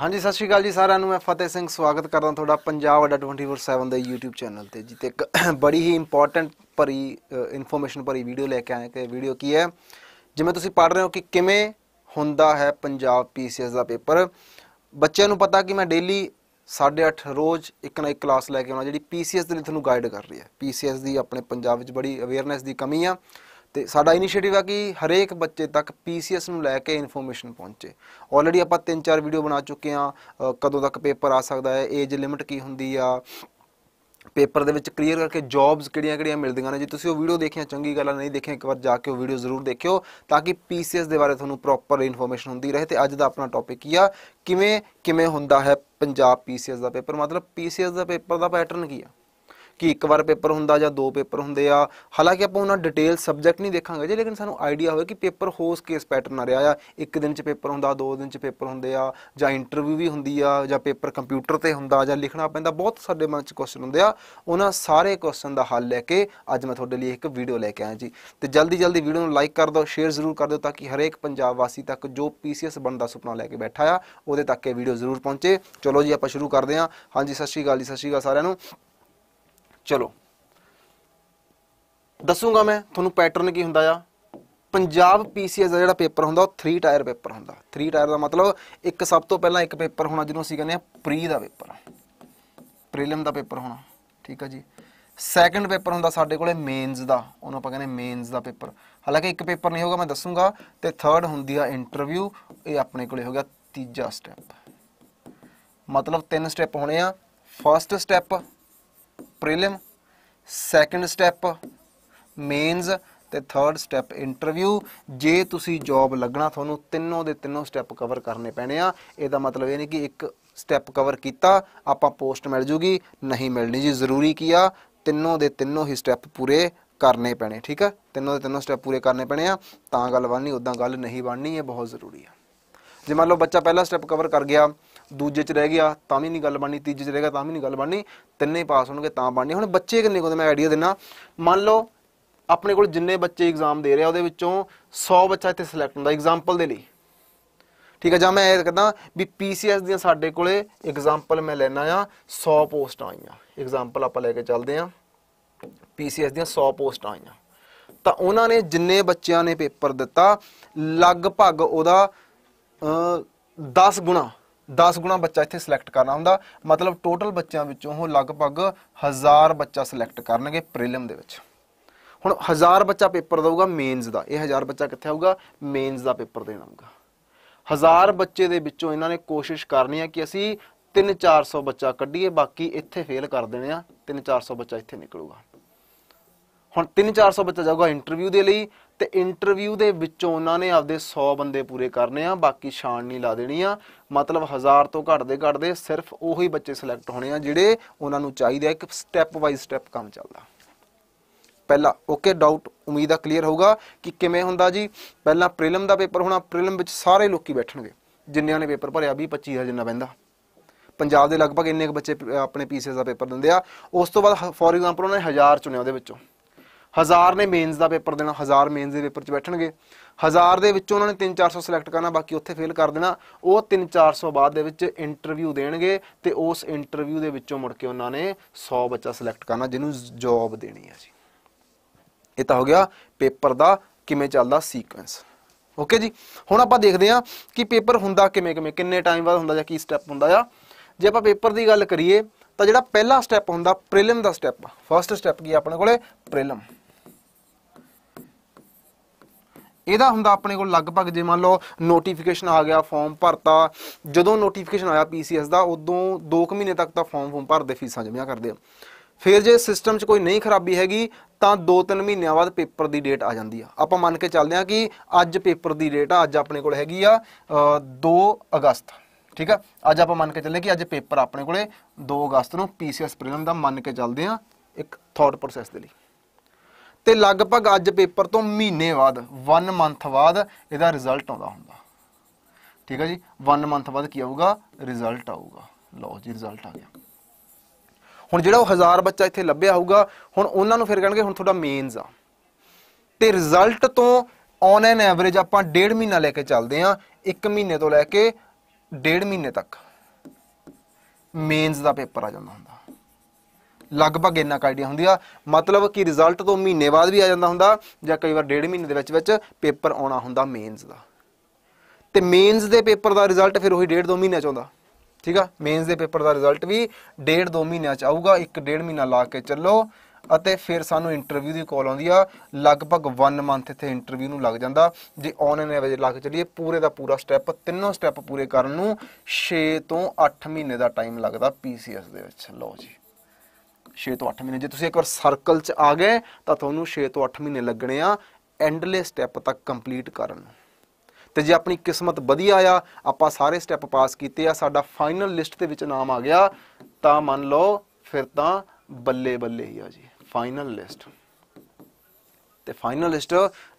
ਹਾਂਜੀ ਸਤਿ ਸ਼੍ਰੀ ਅਕਾਲ ਜੀ ਸਾਰਿਆਂ ਨੂੰ ਮੈਂ ਫਤਿਹ ਸਿੰਘ ਸਵਾਗਤ ਕਰਦਾ ਤੁਹਾਡਾ ਪੰਜਾਬ ਅੱਡਾ 24/7 ਦੇ YouTube ਚੈਨਲ ਤੇ ਜਿੱਤੇ ਇੱਕ ਬੜੀ ਹੀ ਇੰਪੋਰਟੈਂਟ ਭਰੀ ਇਨਫੋਰਮੇਸ਼ਨ ਭਰੀ ਵੀਡੀਓ ਲੈ ਕੇ ਆਇਆ ਕਿ ਵੀਡੀਓ ਕੀ ਹੈ ਜਿਵੇਂ ਤੁਸੀਂ ਪੜ ਰਹੇ ਹੋ ਕਿ ਕਿਵੇਂ ਹੁੰਦਾ ਹੈ ਪੰਜਾਬ ਪੀਸੀਐਸ ਦਾ ਪੇਪਰ ਬੱਚਿਆਂ ਨੂੰ ਪਤਾ ਕਿ ਮੈਂ ਡੇਲੀ 8:30 ਰੋਜ਼ ਇੱਕ ਨਾ ਇੱਕ ਕਲਾਸ ਲੈ ਕੇ ਆਉਣਾ ਜਿਹੜੀ ਪੀਸੀਐਸ ਦੇ ਲਈ ਤੁਹਾਨੂੰ ਗਾਈਡ ਕਰ ਰਹੀ ਹੈ ਪੀਸੀਐਸ ਦੀ ਆਪਣੇ ਪੰਜਾਬ ਵਿੱਚ ਬੜੀ ਅਵੇਅਰਨੈਸ ਦੀ ਕਮੀ ਆ ਤੇ ਸਾਡਾ ਇਨੀਸ਼ੀਏਟਿਵ ਆ ਕਿ ਹਰੇਕ ਬੱਚੇ ਤੱਕ ਪੀਸੀਐਸ ਨੂੰ ਲੈ ਕੇ ਇਨਫੋਰਮੇਸ਼ਨ ਪਹੁੰਚੇ ਆਲਰੇਡੀ ਆਪਾਂ ਤਿੰਨ ਚਾਰ ਵੀਡੀਓ ਬਣਾ ਚੁੱਕੇ ਆ ਕਦੋਂ ਤੱਕ ਪੇਪਰ ਆ ਸਕਦਾ ਹੈ ਏਜ ਲਿਮਿਟ ਕੀ ਹੁੰਦੀ ਆ ਪੇਪਰ ਦੇ ਵਿੱਚ ਕਲੀਅਰ ਕਰਕੇ ਜੌਬਸ ਕਿਹੜੀਆਂ-ਕਿਹੜੀਆਂ ਮਿਲਦੀਆਂ ਨੇ ਜੇ ਤੁਸੀਂ ਉਹ ਵੀਡੀਓ ਦੇਖਿਆ ਚੰਗੀ ਗੱਲ ਨਹੀਂ ਦੇਖਿਆ ਇੱਕ ਵਾਰ ਜਾ ਕੇ ਉਹ ਵੀਡੀਓ ਜ਼ਰੂਰ ਦੇਖਿਓ ਤਾਂ ਕਿ ਪੀਸੀਐਸ ਦੇ ਬਾਰੇ ਤੁਹਾਨੂੰ ਪ੍ਰੋਪਰ ਇਨਫੋਰਮੇਸ਼ਨ ਹੁੰਦੀ ਰਹੇ ਤੇ ਅੱਜ ਦਾ ਆਪਣਾ ਟੌਪਿਕ ਕੀ ਆ ਕਿਵੇਂ ਕਿਵੇਂ ਹੁੰਦਾ ਹੈ ਪੰਜਾਬ ਪੀਸੀਐਸ ਦਾ ਪੇਪਰ ਮਤਲਬ ਪੀਸੀਐਸ ਦਾ ਪੇਪਰ ਦਾ ਪੈਟਰਨ ਕੀ ਆ ਕਿ ਇੱਕ ਵਾਰ ਪੇਪਰ ਹੁੰਦਾ ਜਾਂ ਦੋ ਪੇਪਰ ਹੁੰਦੇ ਆ ਹਾਲਾਂਕਿ ਆਪਾਂ ਉਹਨਾਂ ਡਿਟੇਲ ਸਬਜੈਕਟ ਨਹੀਂ ਦੇਖਾਂਗੇ ਜੇ ਲੇਕਿਨ ਸਾਨੂੰ ਆਈਡੀਆ ਹੋਵੇ ਕਿ ਪੇਪਰ ਹੋਸ ਕੇਸ ਪੈਟਰਨ ਆ ਰਿਹਾ ਆ ਇੱਕ ਦਿਨ 'ਚ ਪੇਪਰ ਹੁੰਦਾ ਦੋ ਦਿਨ 'ਚ ਪੇਪਰ ਹੁੰਦੇ ਆ ਜਾਂ ਇੰਟਰਵਿਊ ਵੀ ਹੁੰਦੀ ਆ ਜਾਂ ਪੇਪਰ ਕੰਪਿਊਟਰ ਤੇ ਹੁੰਦਾ ਜਾਂ ਲਿਖਣਾ ਪੈਂਦਾ ਬਹੁਤ ਸਾਡੇ ਮਨ 'ਚ ਕੁਐਸਚਨ ਹੁੰਦੇ ਆ ਉਹਨਾਂ ਸਾਰੇ ਕੁਐਸਚਨ ਦਾ ਹੱਲ ਲੈ ਕੇ ਅੱਜ ਮੈਂ ਤੁਹਾਡੇ ਲਈ ਇੱਕ ਵੀਡੀਓ ਲੈ ਕੇ ਆਇਆ ਜੀ ਤੇ ਜਲਦੀ ਜਲਦੀ ਵੀਡੀਓ ਨੂੰ ਲਾਈਕ ਕਰ ਦਿਓ ਸ਼ੇਅਰ ਜ਼ਰੂਰ ਕਰ ਦਿਓ ਤਾਂ ਕਿ ਹਰੇਕ ਪੰਜਾਬ ਵਾਸੀ ਤੱਕ ਜੋ ਪੀਸੀਐਸ ਬਣਨ ਦਾ ਸੁਪਨਾ ਲੈ ਕੇ ਬੈਠਾ ਆ ਉਹਦੇ ਤੱਕ ਇਹ ਵੀਡੀਓ ਜ਼ਰੂਰ ਪਹੁੰਚੇ ਚਲੋ ਜੀ ਆਪਾਂ ਸ਼ੁਰੂ ਕਰਦੇ ਹਾਂ ਹਾਂਜੀ ਸਤਿ ਸ਼੍ਰੀ ਅਕਾਲ ਜੀ ਸਤਿ ਸ਼੍ਰੀ ਅਕਾਲ ਸਾਰਿਆਂ ਨੂੰ ਚਲੋ ਦੱਸੂਗਾ ਮੈਂ ਤੁਹਾਨੂੰ ਪੈਟਰਨ ਕੀ ਹੁੰਦਾ ਆ ਪੰਜਾਬ ਪੀਸੀਐਸ ਦਾ ਜਿਹੜਾ ਪੇਪਰ ਹੁੰਦਾ ਉਹ 3 ਟਾਇਰ ਪੇਪਰ ਹੁੰਦਾ 3 ਟਾਇਰ ਦਾ ਮਤਲਬ ਇੱਕ ਸਭ ਤੋਂ ਪਹਿਲਾਂ ਇੱਕ ਪੇਪਰ ਹੋਣਾ ਜਿਹਨੂੰ ਅਸੀਂ ਕਹਿੰਦੇ ਆ ਪ੍ਰੀ ਦਾ ਪੇਪਰ ਪ੍ਰੀਲਿਮ ਦਾ ਪੇਪਰ ਹੋਣਾ ਠੀਕ ਆ ਜੀ ਸੈਕੰਡ ਪੇਪਰ ਹੁੰਦਾ ਸਾਡੇ ਕੋਲੇ ਮੇਨਸ ਦਾ ਉਹਨੂੰ ਆਪਾਂ ਕਹਿੰਦੇ ਮੇਨਸ ਦਾ ਪੇਪਰ ਹਾਲਾਂਕਿ ਇੱਕ ਪੇਪਰ ਨਹੀਂ ਹੋਗਾ ਮੈਂ ਦੱਸੂਗਾ ਤੇ ਥਰਡ ਹੁੰਦੀ ਆ ਇੰਟਰਵਿਊ ਇਹ ਆਪਣੇ ਕੋਲੇ ਹੋ ਗਿਆ ਤੀਜਾ ਸਟੈਪ ਮਤਲਬ ਤਿੰਨ ਸਟੈਪ ਹੋਣੇ ਆ first step prelim second step mains ਤੇ ਥਰਡ ਸਟੈਪ ਇੰਟਰਵਿਊ ਜੇ ਤੁਸੀਂ ਜੌਬ ਲੱਗਣਾ ਤੁਹਾਨੂੰ ਤਿੰਨੋਂ ਦੇ ਤਿੰਨੋਂ ਸਟੈਪ ਕਵਰ ਕਰਨੇ ਪੈਣੇ ਆ ਇਹਦਾ ਮਤਲਬ ਇਹ ਨਹੀਂ ਕਿ ਇੱਕ ਸਟੈਪ ਕਵਰ ਕੀਤਾ ਆਪਾਂ ਪੋਸਟ ਮਿਲ ਜੂਗੀ ਨਹੀਂ ਮਿਲਣੀ ਜੀ ਜ਼ਰੂਰੀ ਕੀ ਆ ਤਿੰਨੋਂ ਦੇ ਤਿੰਨੋਂ ਹੀ ਸਟੈਪ ਪੂਰੇ ਕਰਨੇ ਪੈਣੇ ਠੀਕ ਆ ਤਿੰਨੋਂ ਦੇ ਤਿੰਨੋਂ ਸਟੈਪ ਪੂਰੇ ਕਰਨੇ ਪੈਣੇ ਆ ਤਾਂ ਗੱਲ ਬਣਨੀ ਉਦਾਂ ਗੱਲ ਨਹੀਂ ਬਣਨੀ ਇਹ ਬਹੁਤ ਜ਼ਰੂਰੀ ਆ ਜੇ ਮੰਨ ਲਓ ਬੱਚਾ ਪਹਿਲਾ ਸਟੈਪ ਕਵਰ ਕਰ ਗਿਆ ਦੂਜੇ 'ਚ ਰਹਿ ਗਿਆ ਤਾਂ ਵੀ ਨਹੀਂ ਗੱਲ ਬਣਨੀ ਤੀਜੇ 'ਚ ਗਿਆ ਤਾਂ ਵੀ ਨਹੀਂ ਗੱਲ ਬਣਨੀ ਤਿੰਨੇ ਪਾਸ ਹੋਣਗੇ ਤਾਂ ਬਣਨੀ ਹੁਣ ਬੱਚੇ ਕਿੰਨੇ ਕੋਲ ਮੈਂ ਆਈਡੀਆ ਦਿੰਨਾ ਮੰਨ ਲਓ ਆਪਣੇ ਕੋਲ ਜਿੰਨੇ ਬੱਚੇ ਐਗਜ਼ਾਮ ਦੇ ਰਿਹਾ ਉਹਦੇ ਵਿੱਚੋਂ 100 ਬੱਚਾ ਇੱਥੇ ਸਿਲੈਕਟ ਹੁੰਦਾ ਐਗਜ਼ਾਮਪਲ ਦੇ ਲਈ ਠੀਕ ਹੈ ਜਾਂ ਮੈਂ ਇਹ ਕਹਿੰਦਾ ਵੀ ਪੀਸੀਐਸ ਦੀਆਂ ਸਾਡੇ ਕੋਲੇ ਐਗਜ਼ਾਮਪਲ ਮੈਂ ਲੈਣਾ ਆ 100 ਪੋਸਟਾਂ ਆਈਆਂ ਐਗਜ਼ਾਮਪਲ ਆਪਾਂ ਲੈ ਕੇ ਚੱਲਦੇ ਆ ਪੀਸੀਐਸ ਦੀਆਂ 100 ਪੋਸਟਾਂ ਆਈਆਂ ਤਾਂ ਉਹਨਾਂ ਨੇ ਜਿੰਨੇ ਬੱਚਿਆਂ ਨੇ ਪੇਪਰ ਦਿੱਤਾ ਲਗਭਗ ਉਹਦਾ 10 ਗੁਣਾ 10 ਗੁਣਾ ਬੱਚਾ ਇੱਥੇ ਸਿਲੈਕਟ ਕਰਨਾ ਹੁੰਦਾ ਮਤਲਬ ਟੋਟਲ ਬੱਚਿਆਂ ਵਿੱਚੋਂ ਉਹ ਲਗਭਗ 1000 ਬੱਚਾ ਸਿਲੈਕਟ ਕਰਨਗੇ ਪ੍ਰੀਲਿਮ ਦੇ ਵਿੱਚ ਹੁਣ 1000 ਬੱਚਾ ਪੇਪਰ ਦਊਗਾ ਮੇਨਸ ਦਾ ਇਹ 1000 ਬੱਚਾ ਕਿੱਥੇ ਆਊਗਾ ਮੇਨਸ ਦਾ ਪੇਪਰ ਦੇਣ ਆਊਗਾ 1000 ਬੱਚੇ ਦੇ ਵਿੱਚੋਂ ਇਹਨਾਂ ਨੇ ਕੋਸ਼ਿਸ਼ ਕਰਨੀ ਹੈ ਕਿ ਅਸੀਂ 3-400 ਬੱਚਾ ਕੱਢੀਏ ਬਾਕੀ ਇੱਥੇ ਫੇਲ ਕਰ ਦੇਣੇ ਆ 3-400 ਬੱਚਾ ਇੱਥੇ ਨਿਕਲੂਗਾ ਹੁਣ 3-400 ਬੱਚਾ ਜਾਊਗਾ ਇੰਟਰਵਿਊ ਦੇ ਲਈ ਤੇ ਇੰਟਰਵਿਊ ਦੇ ਵਿੱਚੋਂ ਉਹਨਾਂ ਨੇ ਆਪਦੇ 100 ਬੰਦੇ ਪੂਰੇ ਕਰਨੇ ਆ ਬਾਕੀ ਛਾਣ ਨਹੀਂ ਲਾ ਦੇਣੀ ਆ ਮਤਲਬ 1000 ਤੋਂ ਘੱਟ ਦੇ ਘੱਟ ਦੇ ਸਿਰਫ ਉਹੀ ਬੱਚੇ ਸਿਲੈਕਟ ਹੋਣੇ ਆ ਜਿਹੜੇ ਉਹਨਾਂ ਨੂੰ ਚਾਹੀਦਾ ਇੱਕ ਸਟੈਪ ਵਾਈਜ਼ ਸਟੈਪ ਕੰਮ ਚੱਲਦਾ ਪਹਿਲਾ ਓਕੇ ਡਾਊਟ ਉਮੀਦ ਆ ਕਲੀਅਰ ਹੋਊਗਾ ਕਿ ਕਿਵੇਂ ਹੁੰਦਾ ਜੀ ਪਹਿਲਾਂ ਪ੍ਰੀਲਿਮ ਦਾ ਪੇਪਰ ਹੋਣਾ ਪ੍ਰੀਲਿਮ ਵਿੱਚ ਸਾਰੇ ਲੋਕੀ ਬੈਠਣਗੇ ਜਿੰਨਿਆਂ ਨੇ ਪੇਪਰ ਭਰਿਆ 20 25000 ਜਿੰਨਾ ਬੰਦਾ ਪੰਜਾਬ ਦੇ ਲਗਭਗ ਇੰਨੇ ਕੁ ਬੱਚੇ ਆਪਣੇ ਪੀਸੀਐਸ ਦਾ ਪੇਪਰ ਦਿੰਦੇ ਆ ਉਸ ਤੋਂ ਬਾਅਦ ਫੋਰ ਐਗਜ਼ਾਮਪਲ ਉਹਨਾਂ ਨੇ 1000 ਚੁਣਿਆ ਉਹਦੇ ਵਿੱਚੋਂ ਹਜ਼ਾਰ ਨੇ ਮੇਨਸ ਦਾ ਪੇਪਰ ਦੇਣਾ ਹਜ਼ਾਰ ਮੇਨਸ ਦੇ ਪੇਪਰ 'ਚ ਬੈਠਣਗੇ ਹਜ਼ਾਰ ਦੇ ਵਿੱਚੋਂ ਉਹਨਾਂ ਨੇ 3-400 ਸਿਲੈਕਟ ਕਰਨਾ ਬਾਕੀ ਉੱਥੇ ਫੇਲ ਕਰ ਦੇਣਾ ਉਹ 3-400 ਬਾਅਦ ਦੇ ਵਿੱਚ ਇੰਟਰਵਿਊ ਦੇਣਗੇ ਤੇ ਉਸ ਇੰਟਰਵਿਊ ਦੇ ਵਿੱਚੋਂ ਮੁੜ ਕੇ ਉਹਨਾਂ ਨੇ 100 ਬੱਚਾ ਸਿਲੈਕਟ ਕਰਨਾ ਜਿਹਨੂੰ ਜੌਬ ਦੇਣੀ ਹੈ ਜੀ ਇਹ ਤਾਂ ਹੋ ਗਿਆ ਪੇਪਰ ਦਾ ਕਿਵੇਂ ਚੱਲਦਾ ਸੀਕੁਐਂਸ ਓਕੇ ਜੀ ਹੁਣ ਆਪਾਂ ਦੇਖਦੇ ਹਾਂ ਕਿ ਪੇਪਰ ਹੁੰਦਾ ਕਿਵੇਂ ਕਿਵੇਂ ਕਿੰਨੇ ਟਾਈਮ ਬਾਅਦ ਹੁੰਦਾ ਜਾਂ ਕੀ ਸਟੈਪ ਹੁੰਦਾ ਆ ਜੇ ਆਪਾਂ ਪੇਪਰ ਦੀ ਗੱਲ ਕਰੀਏ ਤਾਂ ਜਿਹੜਾ ਪਹਿਲਾ ਸਟੈਪ ਹੁੰਦਾ ਪ੍ਰੀਲਿਮ ਦਾ ਸਟੈਪ ਫਰਸਟ ਸਟੈਪ ਕੀ ਆਪਣੇ ਕੋਲੇ ਪ੍ਰੀਲਿਮ ਇਹਦਾ ਹੁੰਦਾ ਆਪਣੇ ਕੋਲ ਲਗਭਗ ਜੇ ਮੰਨ ਲਓ ਨੋਟੀਫਿਕੇਸ਼ਨ ਆ ਗਿਆ ਫਾਰਮ ਭਰਤਾ ਜਦੋਂ ਨੋਟੀਫਿਕੇਸ਼ਨ ਆਇਆ ਪੀਸੀਐਸ ਦਾ ਉਦੋਂ 2 ਮਹੀਨੇ ਤੱਕ ਤਾਂ ਫਾਰਮ ਫਾਰਮ ਭਰਦੇ ਫੀਸਾਂ ਜਮ੍ਹਾਂ ਕਰਦੇ ਆ ਫਿਰ ਜੇ ਸਿਸਟਮ 'ਚ ਕੋਈ ਨਹੀਂ ਖਰਾਬੀ ਹੈਗੀ ਤਾਂ 2-3 ਮਹੀਨਿਆਂ ਬਾਅਦ ਪੇਪਰ ਦੀ ਡੇਟ ਆ ਜਾਂਦੀ ਆ ਆਪਾਂ ਮੰਨ ਕੇ ਚੱਲਦੇ ਆ ਕਿ ਅੱਜ ਪੇਪਰ ਦੀ ਡੇਟ ਆ ਅੱਜ ਆਪਣੇ ਕੋਲ ਹੈਗੀ ਆ 2 ਅਗਸਤ ਠੀਕ ਆ ਅੱਜ ਆਪਾਂ ਮੰਨ ਕੇ ਚੱਲਦੇ ਕਿ ਅੱਜ ਪੇਪਰ ਆਪਣੇ ਕੋਲੇ 2 ਅਗਸਤ ਨੂੰ ਪੀਸੀਐਸ ਪ੍ਰੀਲਿਮ ਦਾ ਮੰਨ ਕੇ ਚੱਲਦੇ ਆ ਇੱਕ ਥਾਟ ਪ੍ਰੋਸੈਸ ਦੇ ਲਈ ਤੇ ਲਗਭਗ ਅੱਜ ਪੇਪਰ ਤੋਂ ਮਹੀਨੇ ਬਾਅਦ 1 ਮੰਥ ਬਾਅਦ ਇਹਦਾ ਰਿਜ਼ਲਟ ਆਉਂਦਾ ਹੁੰਦਾ ਠੀਕ ਹੈ ਜੀ 1 ਮੰਥ ਬਾਅਦ ਕੀ ਆਊਗਾ ਰਿਜ਼ਲਟ ਆਊਗਾ ਲਓ ਜੀ ਰਿਜ਼ਲਟ ਆ ਗਿਆ ਹੁਣ ਜਿਹੜਾ ਉਹ 1000 ਬੱਚਾ ਇੱਥੇ ਲੱਭਿਆ ਹੋਊਗਾ ਹੁਣ ਉਹਨਾਂ ਨੂੰ ਫਿਰ ਕਹਿਣਗੇ ਹੁਣ ਤੁਹਾਡਾ ਮੇਨਸ ਆ ਤੇ ਰਿਜ਼ਲਟ ਤੋਂ ਔਨ ਐਨ ਐਵਰੇਜ ਆਪਾਂ ਡੇਢ ਮਹੀਨਾ ਲੈ ਕੇ ਚੱਲਦੇ ਆ 1 ਮਹੀਨੇ ਤੋਂ ਲੈ ਕੇ ਡੇਢ ਮਹੀਨੇ ਤੱਕ ਮੇਨਸ ਦਾ ਪੇਪਰ ਆ ਜਾਂਦਾ ਹੁੰਦਾ ਲਗਭਗ ਇੰਨਾ ਆਈਡੀਆ ਹੁੰਦੀ ਆ ਮਤਲਬ ਕਿ ਰਿਜ਼ਲਟ ਤੋਂ ਮਹੀਨੇ ਬਾਅਦ ਵੀ ਆ ਜਾਂਦਾ ਹੁੰਦਾ ਜਾਂ ਕਈ ਵਾਰ ਡੇਢ ਮਹੀਨੇ ਦੇ ਵਿੱਚ ਵਿੱਚ ਪੇਪਰ ਆਉਣਾ ਹੁੰਦਾ ਮੇਨਸ ਦਾ ਤੇ ਮੇਨਸ ਦੇ ਪੇਪਰ ਦਾ ਰਿਜ਼ਲਟ ਫਿਰ ਉਹੀ ਡੇਢ ਦੋ ਮਹੀਨੇ ਚ ਆਉਂਦਾ ਠੀਕ ਆ ਮੇਨਸ ਦੇ ਪੇਪਰ ਦਾ ਰਿਜ਼ਲਟ ਵੀ ਡੇਢ ਦੋ ਮਹੀਨੇ ਚ ਆਊਗਾ ਇੱਕ ਡੇਢ ਮਹੀਨਾ ਲਾ ਕੇ ਚੱਲੋ ਅਤੇ ਫਿਰ ਸਾਨੂੰ ਇੰਟਰਵਿਊ ਦੀ ਕਾਲ ਆਉਂਦੀ ਆ ਲਗਭਗ 1 ਮੰਥ ਇੱਥੇ ਇੰਟਰਵਿਊ ਨੂੰ ਲੱਗ ਜਾਂਦਾ ਜੇ ਔਨ ਐਨ ਐਵਰੇਜ ਲਾ ਕੇ ਚੱਲੀਏ ਪੂਰੇ ਦਾ ਪੂਰਾ ਸਟੈਪ ਤਿੰਨੋਂ ਸਟੈਪ ਪੂਰੇ ਕਰਨ ਨੂੰ 6 ਤੋਂ 8 ਮਹੀਨੇ ਦਾ ਟਾਈਮ ਲੱਗਦਾ ਪੀਸੀਐਸ ਦੇ ਵਿੱਚ ਲਓ ਜੀ 6 ਤੋਂ 8 ਮਹੀਨੇ ਜੇ ਤੁਸੀਂ ਇੱਕ ਵਾਰ ਸਰਕਲ 'ਚ ਆ ਗਏ ਤਾਂ ਤੁਹਾਨੂੰ 6 ਤੋਂ 8 ਮਹੀਨੇ ਲੱਗਣੇ ਆ ਐਂਡਲੈਸ ਸਟੈਪ ਤੱਕ ਕੰਪਲੀਟ ਕਰਨ ਨੂੰ ਤੇ ਜੇ ਆਪਣੀ ਕਿਸਮਤ ਵਧੀਆ ਆ ਆਪਾਂ ਸਾਰੇ ਸਟੈਪ ਪਾਸ ਕੀਤੇ ਆ ਸਾਡਾ ਫਾਈਨਲ ਲਿਸਟ ਦੇ ਵਿੱਚ ਨਾਮ ਆ ਗਿਆ ਤਾਂ ਮੰਨ ਲਓ ਫਿਰ ਤਾਂ ਬੱਲੇ ਬੱਲੇ ਹੀ ਆ ਜੀ ਫਾਈਨਲ ਲਿਸਟ ਤੇ ਫਾਈਨਲ ਲਿਸਟ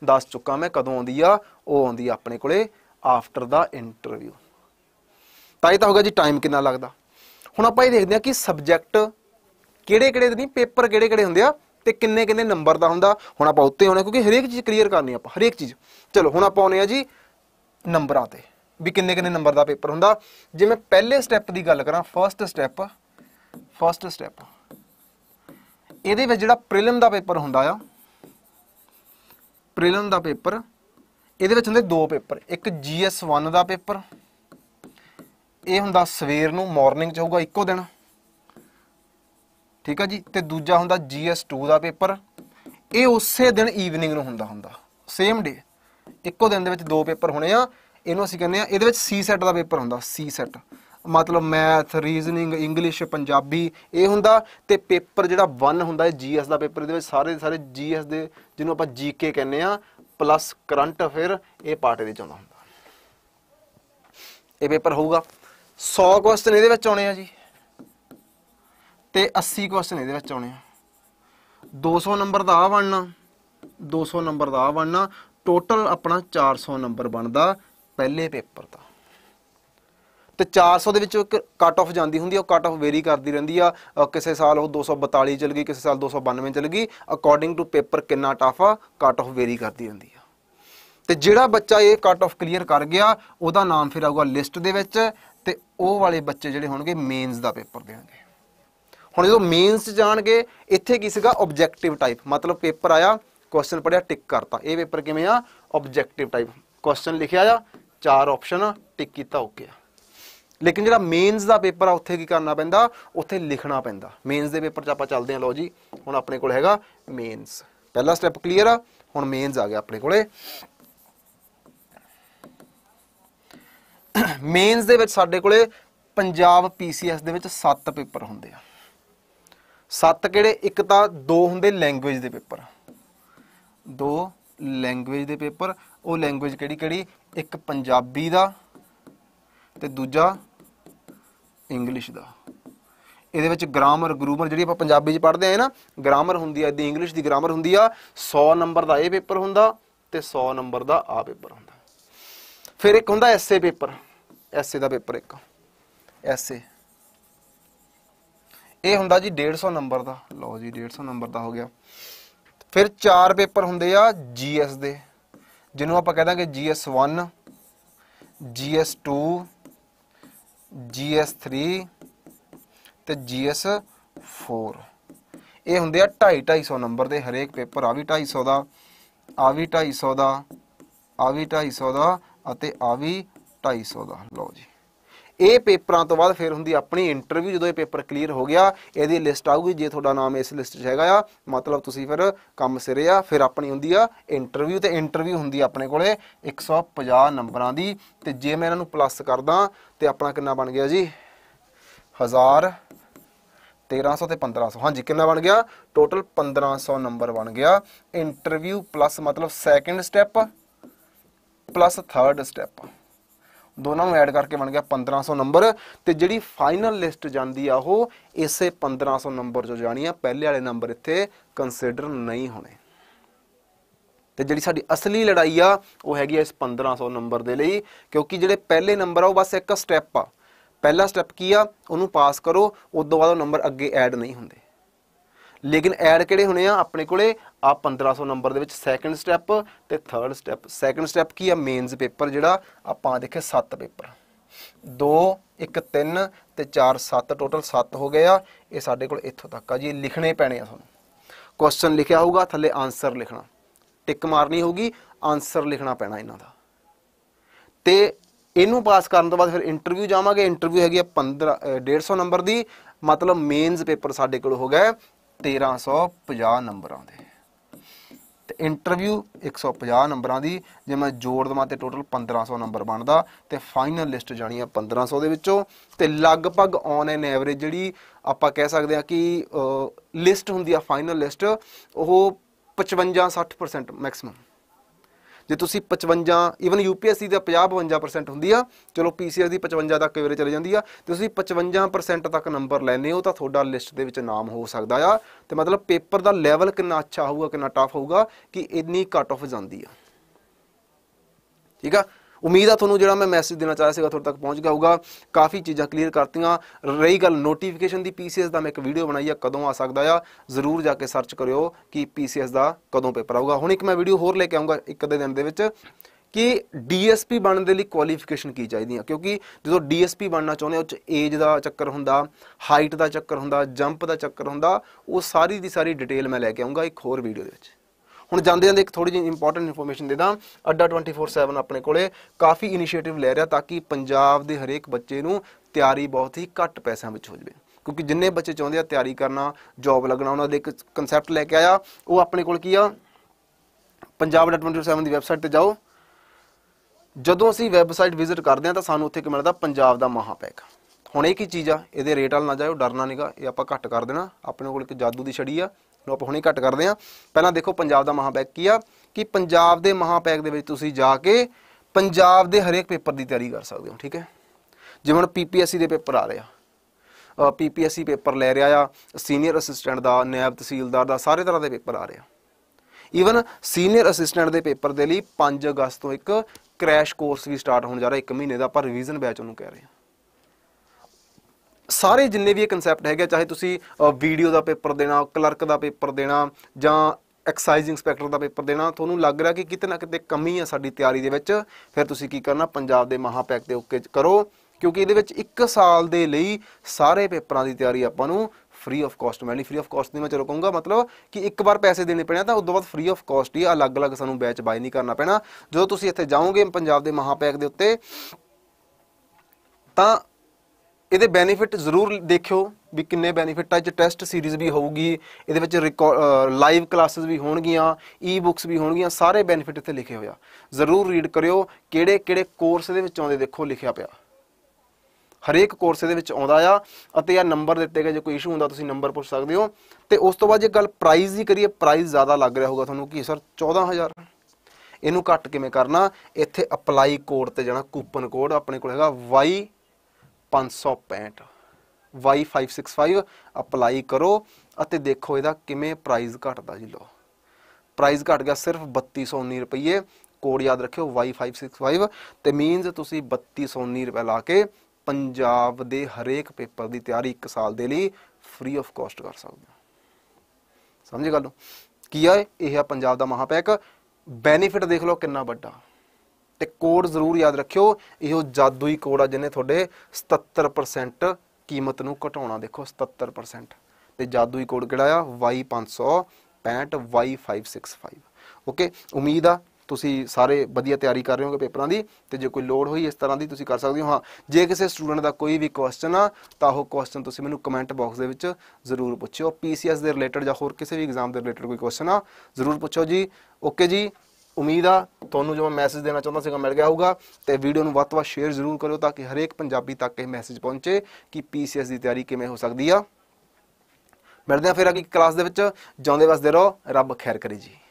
ਦੱਸ ਚੁੱਕਾ ਮੈਂ ਕਦੋਂ ਆਉਂਦੀ ਆ ਉਹ ਆਉਂਦੀ ਆ ਆਪਣੇ ਕੋਲੇ ਆਫਟਰ ਦਾ ਇੰਟਰਵਿਊ ਤਾਂ ਇਹ ਤਾਂ ਹੋਗਾ ਜੀ ਟਾਈਮ ਕਿੰਨਾ ਲੱਗਦਾ ਹੁਣ ਆਪਾਂ ਇਹ ਦੇਖਦੇ ਆ ਕਿ ਸਬਜੈਕਟ ਕਿਹੜੇ ਕਿਹੜੇ ਨਹੀਂ ਪੇਪਰ ਕਿਹੜੇ ਕਿਹੜੇ ਹੁੰਦੇ ਆ ਤੇ ਕਿੰਨੇ ਕਿੰਨੇ ਨੰਬਰ ਦਾ ਹੁੰਦਾ ਹੁਣ ਆਪਾਂ ਉੱਤੇ ਆਉਣਾ ਕਿਉਂਕਿ ਹਰੇਕ ਚੀਜ਼ ਕਲੀਅਰ ਕਰਨੀ ਆਪਾਂ ਹਰੇਕ ਚੀਜ਼ ਚਲੋ ਹੁਣ ਆਪਾਂ ਆਉਨੇ ਆ ਜੀ ਨੰਬਰਾਂ ਤੇ ਵੀ ਕਿੰਨੇ ਕਿੰਨੇ ਨੰਬਰ ਦਾ ਪੇਪਰ ਹੁੰਦਾ ਜੇ ਮੈਂ ਪਹਿਲੇ ਸਟੈਪ ਦੀ ਗੱਲ ਕਰਾਂ ਫਰਸਟ ਸਟੈਪ ਫਰਸਟ ਸਟੈਪ ਇਹਦੇ ਵਿੱਚ ਜਿਹੜਾ ਪ੍ਰੀਲਿਮ ਦਾ ਪੇਪਰ ਹੁੰਦਾ ਆ ਪ੍ਰੀਲਿਮ ਦਾ ਪੇਪਰ ਇਹਦੇ ਵਿੱਚ ਹੁੰਦੇ ਦੋ ਪੇਪਰ ਇੱਕ ਜੀਐਸ1 ਦਾ ਪੇਪਰ ਇਹ ਹੁੰਦਾ ਸਵੇਰ ਨੂੰ ਮਾਰਨਿੰਗ ਚ ਹੋਊਗਾ ਇੱਕੋ ਦਿਨ ਠੀਕ ਆ ਜੀ ਤੇ ਦੂਜਾ ਹੁੰਦਾ GS2 ਦਾ ਪੇਪਰ ਇਹ ਉਸੇ ਦਿਨ ਈਵਨਿੰਗ ਨੂੰ ਹੁੰਦਾ ਹੁੰਦਾ ਸੇਮ ਡੇ ਇੱਕੋ ਦਿਨ ਦੇ ਵਿੱਚ ਦੋ ਪੇਪਰ ਹੋਣੇ ਆ ਇਹਨੂੰ ਅਸੀਂ ਕਹਿੰਦੇ ਆ ਇਹਦੇ ਵਿੱਚ ਸੀ ਸੈਟ ਦਾ ਪੇਪਰ ਹੁੰਦਾ ਸੀ ਸੈਟ ਮਤਲਬ ਮੈਥ ਰੀਜ਼ਨਿੰਗ ਇੰਗਲਿਸ਼ ਪੰਜਾਬੀ ਇਹ ਹੁੰਦਾ ਤੇ ਪੇਪਰ ਜਿਹੜਾ 1 ਹੁੰਦਾ ਹੈ ਜੀਐਸ ਦਾ ਪੇਪਰ ਇਹਦੇ ਵਿੱਚ ਸਾਰੇ ਸਾਰੇ ਜੀਐਸ ਦੇ ਜਿਹਨੂੰ ਆਪਾਂ ਜੀਕੇ ਕਹਿੰਦੇ ਆ ਪਲੱਸ ਕਰੰਟ ਅਫੇਅਰ ਇਹ ਪਾਰਟ ਇਹਦੇ ਚ ਆਉਂਦਾ ਹੁੰਦਾ ਇਹ ਪੇਪਰ ਹੋਊਗਾ 100 ਕੁਐਸਚਨ ਇਹਦੇ ਵਿੱਚ ਆਉਣੇ ਆ ਜੀ ਤੇ 80 ਕੁਐਸਚਨ ਇਹਦੇ ਵਿੱਚ ਆਉਣੇ ਆ 200 ਨੰਬਰ ਦਾ ਆ ਬਣਨਾ 200 ਨੰਬਰ ਦਾ ਆ ਬਣਨਾ ਟੋਟਲ ਆਪਣਾ 400 ਨੰਬਰ ਬਣਦਾ ਪਹਿਲੇ ਪੇਪਰ ਦਾ ਤੇ 400 ਦੇ ਵਿੱਚੋਂ ਇੱਕ ਕੱਟ ਆਫ ਜਾਂਦੀ ਹੁੰਦੀ ਆ ਉਹ ਕੱਟ ਆਫ ਵੇਰੀ ਕਰਦੀ ਰਹਿੰਦੀ ਆ ਕਿਸੇ ਸਾਲ ਉਹ 242 ਚਲ ਗਈ ਕਿਸੇ ਸਾਲ 292 ਚਲ ਗਈ ਅਕੋਰਡਿੰਗ ਟੂ ਪੇਪਰ ਕਿੰਨਾ ਟਫ ਆ ਕੱਟ ਆਫ ਵੇਰੀ ਕਰਦੀ ਰਹਿੰਦੀ ਆ ਤੇ ਜਿਹੜਾ ਬੱਚਾ ਇਹ ਕੱਟ ਆਫ ਕਲੀਅਰ ਕਰ ਗਿਆ ਉਹਦਾ ਨਾਮ ਫਿਰ ਆਊਗਾ ਲਿਸਟ ਦੇ ਵਿੱਚ ਤੇ ਉਹ ਵਾਲੇ ਬੱਚੇ ਜਿਹੜੇ ਹੋਣਗੇ ਮੇਨਸ ਦਾ ਪੇਪਰ ਦੇਣਗੇ ਹੁਣ ਜਦੋਂ ਮੀਨਸ ਜਾਣਗੇ ਇੱਥੇ ਕੀ ਸੀਗਾ ਆਬਜੈਕਟਿਵ ਟਾਈਪ ਮਤਲਬ ਪੇਪਰ ਆਇਆ ਕੁਐਸਚਨ ਪੜਿਆ ਟਿਕ ਕਰਤਾ ਇਹ ਪੇਪਰ ਕਿਵੇਂ ਆ ਆਬਜੈਕਟਿਵ ਟਾਈਪ ਕੁਐਸਚਨ ਲਿਖਿਆ ਆ ਚਾਰ ਆਪਸ਼ਨ ਟਿਕ ਕੀਤਾ ਓਕੇ ਆ ਲੇਕਿਨ ਜਿਹੜਾ ਮੀਨਸ ਦਾ ਪੇਪਰ ਆ ਉੱਥੇ ਕੀ ਕਰਨਾ ਪੈਂਦਾ ਉੱਥੇ ਲਿਖਣਾ ਪੈਂਦਾ ਮੀਨਸ ਦੇ ਪੇਪਰ 'ਚ ਆਪਾਂ ਚੱਲਦੇ ਆ ਲੋ ਜੀ ਹੁਣ ਆਪਣੇ ਕੋਲ ਹੈਗਾ ਮੀਨਸ ਪਹਿਲਾ ਸਟੈਪ ਕਲੀਅਰ ਆ ਹੁਣ ਮੀਨਸ ਆ ਗਿਆ ਆਪਣੇ ਕੋਲੇ ਮੀਨਸ ਦੇ ਵਿੱਚ ਸਾਡੇ ਕੋਲੇ ਪੰਜਾਬ ਪੀਸੀਐਸ ਦੇ ਵਿੱਚ 7 ਪੇਪਰ ਹੁੰਦੇ ਆ ਸੱਤ ਕਿਹੜੇ ਇੱਕ ਤਾਂ ਦੋ ਹੁੰਦੇ ਲੈਂਗੁਏਜ ਦੇ ਪੇਪਰ ਦੋ ਲੈਂਗੁਏਜ ਦੇ ਪੇਪਰ ਉਹ ਲੈਂਗੁਏਜ ਕਿਹੜੀ ਕਿਹੜੀ ਇੱਕ ਪੰਜਾਬੀ ਦਾ ਤੇ ਦੂਜਾ ਇੰਗਲਿਸ਼ ਦਾ ਇਹਦੇ ਵਿੱਚ ਗ੍ਰਾਮਰ ਗਰੂਮਰ ਜਿਹੜੀ ਆਪਾਂ ਪੰਜਾਬੀ 'ਚ ਪੜ੍ਹਦੇ ਆਂ ਨਾ ਗ੍ਰਾਮਰ ਹੁੰਦੀ ਆ ਦੀ ਇੰਗਲਿਸ਼ ਦੀ ਗ੍ਰਾਮਰ ਹੁੰਦੀ ਆ 100 ਨੰਬਰ ਦਾ ਇਹ ਪੇਪਰ ਹੁੰਦਾ ਤੇ 100 ਨੰਬਰ ਦਾ ਆ ਪੇਪਰ ਹੁੰਦਾ ਫਿਰ ਇੱਕ ਹੁੰਦਾ ਐਸੇ ਪੇਪਰ ਐਸੇ ਦਾ ਪੇਪਰ ਇੱਕ ਐਸੇ ਇਹ ਹੁੰਦਾ ਜੀ 150 ਨੰਬਰ ਦਾ ਲਓ ਜੀ 150 ਨੰਬਰ ਦਾ ਹੋ ਗਿਆ ਫਿਰ ਚਾਰ ਪੇਪਰ ਹੁੰਦੇ ਆ ਜੀਐਸ ਦੇ ਜਿਹਨੂੰ ਆਪਾਂ ਕਹਿ ਕਿ ਜੀਐਸ 1 ਜੀਐਸ 2 ਜੀਐਸ 3 ਤੇ ਜੀਐਸ 4 ਇਹ ਹੁੰਦੇ ਆ 2.5 250 ਨੰਬਰ ਦੇ ਹਰੇਕ ਪੇਪਰ ਆ ਵੀ 250 ਦਾ ਆ ਵੀ 250 ਦਾ ਆ ਵੀ 250 ਦਾ ਅਤੇ ਆ ਵੀ 250 ਦਾ ਲਓ ਜੀ ਇਹ ਪੇਪਰਾਂ ਤੋਂ ਬਾਅਦ ਫਿਰ ਹੁੰਦੀ ਆਪਣੀ ਇੰਟਰਵਿਊ ਜਦੋਂ ਇਹ ਪੇਪਰ ਕਲੀਅਰ ਹੋ ਗਿਆ ਇਹਦੀ ਲਿਸਟ ਆਊਗੀ ਜੇ ਤੁਹਾਡਾ ਨਾਮ ਇਸ ਲਿਸਟ 'ਚ ਹੈਗਾ ਆ ਮਤਲਬ ਤੁਸੀਂ ਫਿਰ ਕੰਮ ਸਿਰੇ ਆ ਫਿਰ ਆਪਣੀ ਹੁੰਦੀ ਆ ਇੰਟਰਵਿਊ ਤੇ ਇੰਟਰਵਿਊ ਹੁੰਦੀ ਆਪਣੇ ਕੋਲੇ 150 ਨੰਬਰਾਂ ਦੀ ਤੇ ਜੇ ਮੈਂ ਇਹਨਾਂ ਨੂੰ ਪਲੱਸ ਕਰਦਾ ਤੇ ਆਪਣਾ ਕਿੰਨਾ ਬਣ ਗਿਆ ਜੀ 1000 1300 ਤੇ 1500 ਹਾਂਜੀ ਕਿੰਨਾ ਬਣ ਗਿਆ ਟੋਟਲ 1500 ਨੰਬਰ ਬਣ ਗਿਆ ਇੰਟਰਵਿਊ ਪਲੱਸ ਮਤਲਬ second step plus third step ਦੋਨਾਂ ਨੂੰ ਐਡ ਕਰਕੇ ਬਣ ਗਿਆ 1500 ਨੰਬਰ ਤੇ ਜਿਹੜੀ ਫਾਈਨਲ ਲਿਸਟ ਜਾਂਦੀ ਆ ਉਹ ਇਸੇ 1500 ਨੰਬਰ ਚੋਂ ਜਾਣੀ ਆ ਪਹਿਲੇ ਵਾਲੇ ਨੰਬਰ ਇੱਥੇ ਕੰਸੀਡਰ ਨਹੀਂ ਹੋਣੇ ਤੇ ਜਿਹੜੀ ਸਾਡੀ ਅਸਲੀ ਲੜਾਈ ਆ ਉਹ ਹੈਗੀ ਆ ਇਸ 1500 ਨੰਬਰ ਦੇ ਲਈ ਕਿਉਂਕਿ ਜਿਹੜੇ ਪਹਿਲੇ ਨੰਬਰ ਆ ਉਹ ਬਸ ਇੱਕ ਸਟੈਪ ਆ ਪਹਿਲਾ ਸਟੈਪ ਕੀ ਆ ਉਹਨੂੰ ਪਾਸ ਕਰੋ ਉਸ ਤੋਂ ਬਾਅਦ ਉਹ ਨੰਬਰ ਅੱਗੇ ਐਡ ਨਹੀਂ ਹੁੰਦੇ ਲੇਕਿਨ ਐਡ ਕਿਹੜੇ ਹੋਣੇ ਆ ਆਪਣੇ ਕੋਲੇ ਆ 1500 ਨੰਬਰ ਦੇ ਵਿੱਚ ਸੈਕੰਡ ਸਟੈਪ ਤੇ ਥਰਡ ਸਟੈਪ ਸੈਕੰਡ ਸਟੈਪ ਕੀ ਆ ਮੇਨਸ ਪੇਪਰ ਜਿਹੜਾ ਆਪਾਂ ਦੇਖਿਆ 7 ਪੇਪਰ 2 1 3 ਤੇ 4 7 ਟੋਟਲ 7 ਹੋ ਗਏ ਆ ਇਹ ਸਾਡੇ ਕੋਲ ਇੱਥੋਂ ਤੱਕ ਆ ਜੀ ਲਿਖਣੇ ਪੈਣੇ ਆ ਤੁਹਾਨੂੰ ਕੁਐਸਚਨ ਲਿਖਿਆ ਹੋਊਗਾ ਥੱਲੇ ਆਨਸਰ ਲਿਖਣਾ ਟਿਕ ਮਾਰਨੀ ਹੋਊਗੀ ਆਨਸਰ ਲਿਖਣਾ ਪੈਣਾ ਇਹਨਾਂ ਦਾ ਤੇ ਇਹਨੂੰ ਪਾਸ ਕਰਨ ਤੋਂ ਬਾਅਦ ਫਿਰ ਇੰਟਰਵਿਊ ਜਾਵਾਂਗੇ ਇੰਟਰਵਿਊ ਹੈਗੀ ਆ 15 150 ਨੰਬਰ ਦੀ ਮਤਲਬ ਮੇਨਸ ਪੇਪਰ ਸਾਡੇ ਕੋਲ ਹੋ ਗਿਆ 1350 ਨੰਬਰਾਂ ਦੇ ਤੇ ਇੰਟਰਵਿਊ 150 ਨੰਬਰਾਂ ਦੀ ਜੇ ਮੈਂ ਜੋੜ ਦਵਾਂ ਤੇ ਟੋਟਲ 1500 ਨੰਬਰ ਬਣਦਾ ਤੇ ਫਾਈਨਲ ਲਿਸਟ ਜਾਣੀ ਆ 1500 ਦੇ ਵਿੱਚੋਂ ਤੇ ਲਗਭਗ ਔਨ ਐਨ ਐਵਰੇਜ ਜਿਹੜੀ ਆਪਾਂ ਕਹਿ ਸਕਦੇ ਆ ਕਿ ਲਿਸਟ ਹੁੰਦੀ ਆ ਫਾਈਨਲ ਲਿਸਟ ਉਹ 55 60% ਮੈਕਸਿਮਮ ਜੇ ਤੁਸੀਂ 55 ਇਵਨ ਯੂਪੀਐਸਸੀ ਦਾ 50 52% ਹੁੰਦੀ ਆ ਚਲੋ ਪੀਸੀਐਸ ਦੀ 55 ਤੱਕ ਕਵਰੇਜ ਚਲੇ ਜਾਂਦੀ ਆ ਤੇ ਤੁਸੀਂ 55% ਤੱਕ ਨੰਬਰ ਲੈਨੇ ਹੋ ਤਾਂ ਤੁਹਾਡਾ ਲਿਸਟ ਦੇ ਵਿੱਚ ਨਾਮ ਹੋ ਸਕਦਾ ਆ ਤੇ ਮਤਲਬ ਪੇਪਰ ਦਾ ਲੈਵਲ ਕਿੰਨਾ ਅੱਛਾ ਹੋਊਗਾ ਕਿੰਨਾ ਟਫ ਹੋਊਗਾ ਕਿ ਇੰਨੀ ਕੱਟ ਆਫ ਜਾਂਦੀ ਆ ਠੀਕ ਆ ਉਮੀਦ ਆ ਤੁਹਾਨੂੰ ਜਿਹੜਾ ਮੈਂ ਮੈਸੇਜ ਦੇਣਾ ਚਾਹਿਆ ਸੀਗਾ ਤੁਹਾਡੇ ਤੱਕ ਪਹੁੰਚ ਗਿਆ ਹੋਊਗਾ ਕਾਫੀ ਚੀਜ਼ਾਂ ਕਲੀਅਰ ਕਰਤੀਆਂ ਰਹੀ ਗੱਲ ਨੋਟੀਫਿਕੇਸ਼ਨ ਦੀ ਪੀਸੀਐਸ ਦਾ ਮੈਂ ਇੱਕ ਵੀਡੀਓ ਬਣਾਈ ਆ ਕਦੋਂ ਆ ਸਕਦਾ ਆ ਜ਼ਰੂਰ ਜਾ ਕੇ ਸਰਚ ਕਰਿਓ ਕਿ ਪੀਸੀਐਸ ਦਾ ਕਦੋਂ ਪੇਪਰ ਆਊਗਾ ਹੁਣ ਇੱਕ ਮੈਂ ਵੀਡੀਓ ਹੋਰ ਲੈ ਕੇ ਆਉਂਗਾ ਇੱਕ ਅੱਧੇ ਦਿਨ ਦੇ ਵਿੱਚ ਕਿ ਡੀਐਸਪੀ ਬਣਨ ਦੇ ਲਈ ਕੁਆਲੀਫਿਕੇਸ਼ਨ ਕੀ ਚਾਹੀਦੀ ਹੈ ਕਿਉਂਕਿ ਜਦੋਂ ਡੀਐਸਪੀ ਬਣਨਾ ਚਾਹੁੰਦੇ ਹੋ ਚ ਏਜ ਦਾ ਚੱਕਰ ਹੁੰਦਾ ਹਾਈਟ ਦਾ ਚੱਕਰ ਹੁੰਦਾ ਜੰਪ ਦਾ ਚੱਕਰ ਹੁੰਦਾ ਉਹ ਸਾਰੀ ਦੀ ਸਾਰੀ ਡਿਟੇਲ ਮੈਂ ਲੈ ਕੇ ਆਉਂਗਾ ਇੱਕ ਹੋਰ ਵੀਡੀਓ ਦੇ ਵਿੱਚ ਹੁਣ ਜਾਂਦੇ ਜਾਂਦੇ ਇੱਕ ਥੋੜੀ ਜਿਹੀ ਇੰਪੋਰਟੈਂਟ ਇਨਫੋਰਮੇਸ਼ਨ ਦੇ ਦਾਂ ਅੱਡਾ 24/7 ਆਪਣੇ ਕੋਲੇ ਕਾਫੀ ਇਨੀਸ਼ੀਏਟਿਵ ਲੈ ਰਿਹਾ ਤਾਂ ਕਿ ਪੰਜਾਬ ਦੇ ਹਰੇਕ ਬੱਚੇ ਨੂੰ ਤਿਆਰੀ ਬਹੁਤ ਹੀ ਘੱਟ ਪੈਸਿਆਂ ਵਿੱਚ ਹੋ ਜਵੇ ਕਿਉਂਕਿ ਜਿੰਨੇ ਬੱਚੇ ਚਾਹੁੰਦੇ ਆ ਤਿਆਰੀ ਕਰਨਾ ਜੌਬ ਲੱਗਣਾ ਉਹਨਾਂ ਦੇ ਇੱਕ ਕਨਸੈਪਟ ਲੈ ਕੇ ਆਇਆ ਉਹ ਆਪਣੇ ਕੋਲ ਕੀ ਆ ਪੰਜਾਬ 27 ਦੀ ਵੈਬਸਾਈਟ ਤੇ ਜਾਓ ਜਦੋਂ ਅਸੀਂ ਵੈਬਸਾਈਟ ਵਿਜ਼ਿਟ ਕਰਦੇ ਆ ਤਾਂ ਸਾਨੂੰ ਉੱਥੇ ਕਿ ਮਿਲਦਾ ਪੰਜਾਬ ਦਾ ਮਹਾਪੈਕ ਹੁਣ ਇਹ ਕੀ ਚੀਜ਼ ਆ ਇਹਦੇ ਰੇਟ ਵਾਲ ਨਾ ਜਾਇਓ ਡਰਨਾ ਨਹੀਂਗਾ ਇਹ ਆਪਾਂ ਘੱਟ ਕਰ ਦੇਣਾ ਆਪਣੇ ਕੋਲ ਇੱਕ ਜਾਦੂ ਦੀ ਛੜੀ ਆ ਨੂੰ ਆਪਾਂ ਹੁਣੇ ਘਟ ਕਰਦੇ ਆ ਪਹਿਲਾਂ ਦੇਖੋ ਪੰਜਾਬ ਦਾ ਮਹਾਪੈਕ ਕੀ ਆ ਕਿ ਪੰਜਾਬ ਦੇ ਮਹਾਪੈਕ ਦੇ ਵਿੱਚ ਤੁਸੀਂ ਜਾ ਕੇ ਪੰਜਾਬ ਦੇ ਹਰੇਕ ਪੇਪਰ ਦੀ ਤਿਆਰੀ ਕਰ ਸਕਦੇ ਹੋ ਠੀਕ ਹੈ ਜਿਵੇਂ ਹੁਣ ਪੀਪੀਐਸਸੀ ਦੇ ਪੇਪਰ ਆ ਰਹੇ ਆ ਪੀਪੀਐਸਸੀ ਪੇਪਰ ਲੈ ਰਿਹਾ ਆ ਸੀਨੀਅਰ ਅਸਿਸਟੈਂਟ ਦਾ ਨਾਇਬ ਤਹਿਸੀਲਦਾਰ ਦਾ ਸਾਰੇ ਤਰ੍ਹਾਂ ਦੇ ਪੇਪਰ ਆ ਰਹੇ ਆ ਈਵਨ ਸੀਨੀਅਰ ਅਸਿਸਟੈਂਟ ਦੇ ਪੇਪਰ ਦੇ ਲਈ 5 ਅਗਸਤ ਤੋਂ ਇੱਕ ਕ੍ਰੈਸ਼ ਕੋਰਸ ਵੀ ਸਟਾਰਟ ਹੋਣ ਜਾ ਰਿਹਾ 1 ਮਹੀਨੇ ਦਾ ਪਰ ਰਿਵੀਜ਼ਨ ਬੈਚ ਉਹਨੂੰ ਕਹਿ ਰਹੇ ਆ ਸਾਰੇ ਜਿੰਨੇ ਵੀ ਇਹ ਕਨਸੈਪਟ ਹੈਗੇ ਚਾਹੇ ਤੁਸੀਂ ਵੀਡੀਓ ਦਾ ਪੇਪਰ ਦੇਣਾ ਕਲਰਕ ਦਾ ਪੇਪਰ ਦੇਣਾ ਜਾਂ ਐਕਸਾਈਜ਼ ਇੰਸਪੈਕਟਰ ਦਾ ਪੇਪਰ ਦੇਣਾ ਤੁਹਾਨੂੰ ਲੱਗ ਰਿਹਾ ਕਿ ਕਿਤੇ ਨਾ ਕਿਤੇ ਕਮੀ ਆ ਸਾਡੀ ਤਿਆਰੀ ਦੇ ਵਿੱਚ ਫਿਰ ਤੁਸੀਂ ਕੀ ਕਰਨਾ ਪੰਜਾਬ ਦੇ ਮਹਾਪੈਕ ਦੇ ਓਕੇ ਕਰੋ ਕਿਉਂਕਿ ਇਹਦੇ ਵਿੱਚ 1 ਸਾਲ ਦੇ ਲਈ ਸਾਰੇ ਪੇਪਰਾਂ ਦੀ ਤਿਆਰੀ ਆਪਾਂ ਨੂੰ ਫ੍ਰੀ ਆਫ ਕਾਸਟ ਮੈਨੀ ਫ੍ਰੀ ਆਫ ਕਾਸਟ ਦੀ ਮੈਂ ਚਲੋ ਕਹੂੰਗਾ ਮਤਲਬ ਕਿ ਇੱਕ ਵਾਰ ਪੈਸੇ ਦੇਣੇ ਪੈਣਾ ਤਾਂ ਉਸ ਤੋਂ ਬਾਅਦ ਫ੍ਰੀ ਆਫ ਕਾਸਟ ਹੀ ਅਲੱਗ-ਅਲੱਗ ਸਾਨੂੰ ਬੈਚ ਬਾਈ ਨਹੀਂ ਕਰਨਾ ਪੈਣਾ ਜਦੋਂ ਤੁਸੀਂ ਇੱਥੇ ਜਾਓਗੇ ਪੰਜਾਬ ਦੇ ਮਹਾਪੈਕ ਦੇ ਉੱਤੇ ਤਾਂ ਇਹਦੇ ਬੈਨੀਫਿਟ ਜ਼ਰੂਰ ਦੇਖਿਓ ਵੀ ਕਿੰਨੇ ਬੈਨੀਫਿਟ ਆ 'ਚ ਟੈਸਟ ਸੀਰੀਜ਼ ਵੀ ਹੋਊਗੀ ਇਹਦੇ ਵਿੱਚ ਲਾਈਵ ਕਲਾਸਸ ਵੀ ਹੋਣਗੀਆਂ ਈ ਬੁੱਕਸ ਵੀ ਹੋਣਗੀਆਂ ਸਾਰੇ ਬੈਨੀਫਿਟ ਇੱਥੇ ਲਿਖੇ ਹੋਇਆ ਜ਼ਰੂਰ ਰੀਡ ਕਰਿਓ ਕਿਹੜੇ ਕਿਹੜੇ ਕੋਰਸ ਦੇ ਵਿੱਚ ਆਉਂਦੇ ਦੇਖੋ ਲਿਖਿਆ ਪਿਆ ਹਰੇਕ ਕੋਰਸ ਦੇ ਵਿੱਚ ਆਉਂਦਾ ਆ ਅਤੇ ਇਹ ਨੰਬਰ ਦਿੱਤੇ ਗਏ ਜੇ ਕੋਈ ਇਸ਼ੂ ਹੁੰਦਾ ਤੁਸੀਂ ਨੰਬਰ ਪੁੱਛ ਸਕਦੇ ਹੋ ਤੇ ਉਸ ਤੋਂ ਬਾਅਦ ਜੇ ਗੱਲ ਪ੍ਰਾਈਸ ਦੀ ਕਰੀਏ ਪ੍ਰਾਈਸ ਜ਼ਿਆਦਾ ਲੱਗ ਰਿਹਾ ਹੋਊਗਾ ਤੁਹਾਨੂੰ ਕਿ ਸਰ 14000 ਇਹਨੂੰ ਘੱਟ ਕਿਵੇਂ ਕਰਨਾ ਇੱਥੇ ਅਪਲਾਈ ਕੋਡ ਤੇ ਜਾਣਾ ਕੂਪਨ ਕੋਡ ਆਪਣੇ ਕੋਲ ਹੈਗਾ Y 565 Y565 ਅਪਲਾਈ ਕਰੋ ਅਤੇ ਦੇਖੋ ਇਹਦਾ ਕਿਵੇਂ ਪ੍ਰਾਈਸ ਘਟਦਾ ਜੀ ਲੋ ਪ੍ਰਾਈਸ ਘਟ ਗਿਆ ਸਿਰਫ 3219 ਰੁਪਏ ਕੋਡ ਯਾਦ ਰੱਖਿਓ Y565 ਤੇ ਮੀਨਸ ਤੁਸੀਂ 3219 ਰੁਪਏ ਲਾ ਕੇ ਪੰਜਾਬ ਦੇ ਹਰੇਕ ਪੇਪਰ ਦੀ ਤਿਆਰੀ 1 ਸਾਲ ਦੇ ਲਈ ਫ੍ਰੀ ਆਫ ਕਾਸਟ ਕਰ ਸਕਦੇ ਹੋ ਸਮਝ ਗੱਲ ਨੂੰ ਕੀ ਹੈ ਇਹ ਹੈ ਪੰਜਾਬ ਦਾ ਮਹਾਪੈਕ ਬੈਨੀਫਿਟ ਦੇਖ ਲਓ ਕਿੰਨਾ ਵੱਡਾ ਤੇ ਕੋਡ ਜ਼ਰੂਰ ਯਾਦ ਰੱਖਿਓ ਇਹੋ ਜਾਦੂਈ ਕੋਡ ਆ ਜਿਹਨੇ ਤੁਹਾਡੇ 77% ਕੀਮਤ ਨੂੰ ਘਟਾਉਣਾ ਦੇਖੋ 77% ਤੇ ਜਾਦੂਈ ਕੋਡ ਕਿਹੜਾ ਆ Y565Y565 ਓਕੇ ਉਮੀਦ ਆ ਤੁਸੀਂ ਸਾਰੇ ਵਧੀਆ ਤਿਆਰੀ ਕਰ ਰਹੇ ਹੋਗੇ ਪੇਪਰਾਂ ਦੀ ਤੇ ਜੇ ਕੋਈ ਲੋੜ ਹੋਈ ਇਸ ਤਰ੍ਹਾਂ ਦੀ ਤੁਸੀਂ ਕਰ ਸਕਦੇ ਹੋ ਹਾਂ ਜੇ ਕਿਸੇ ਸਟੂਡੈਂਟ ਦਾ ਕੋਈ ਵੀ ਕੁਐਸਚਨ ਆ ਤਾਂ ਉਹ ਕੁਐਸਚਨ ਤੁਸੀਂ ਮੈਨੂੰ ਕਮੈਂਟ ਬਾਕਸ ਦੇ ਵਿੱਚ ਜ਼ਰੂਰ ਪੁੱਛਿਓ ਪੀਸੀਐਸ ਦੇ ਰਿਲੇਟਡ ਜਾਂ ਹੋਰ ਕਿਸੇ ਵੀ ਐਗਜ਼ਾਮ ਦੇ ਰਿਲੇਟਡ ਕੋਈ ਕੁਐਸਚਨ ਆ ਜ਼ਰੂਰ ਪੁੱਛੋ ਜੀ ਓਕੇ ਜੀ ਉਮੀਦ ਆ ਤੁਹਾਨੂੰ ਜੋ ਮੈਂ ਮੈਸੇਜ ਦੇਣਾ ਚਾਹੁੰਦਾ ਸੀਗਾ ਮਿਲ ਗਿਆ ਹੋਊਗਾ ਤੇ ਵੀਡੀਓ ਨੂੰ ਵੱਧ ਤੋਂ ਵੱਧ ਸ਼ੇਅਰ ਜ਼ਰੂਰ ਕਰਿਓ ਤਾਂ ਕਿ ਹਰੇਕ ਪੰਜਾਬੀ ਤੱਕ ਇਹ ਮੈਸੇਜ ਪਹੁੰਚੇ ਕਿ ਪੀਸੀਐਸ ਦੀ ਤਿਆਰੀ ਕਿਵੇਂ ਹੋ ਸਕਦੀ ਆ ਮਿਲਦੇ ਆ ਫਿਰ ਅਗਲੀ ਕਲਾਸ ਦੇ ਵਿੱਚ ਜਾਉਂਦੇ ਵਸਦੇ ਰਹੋ ਰੱਬ ਖੈਰ ਕਰੇ ਜੀ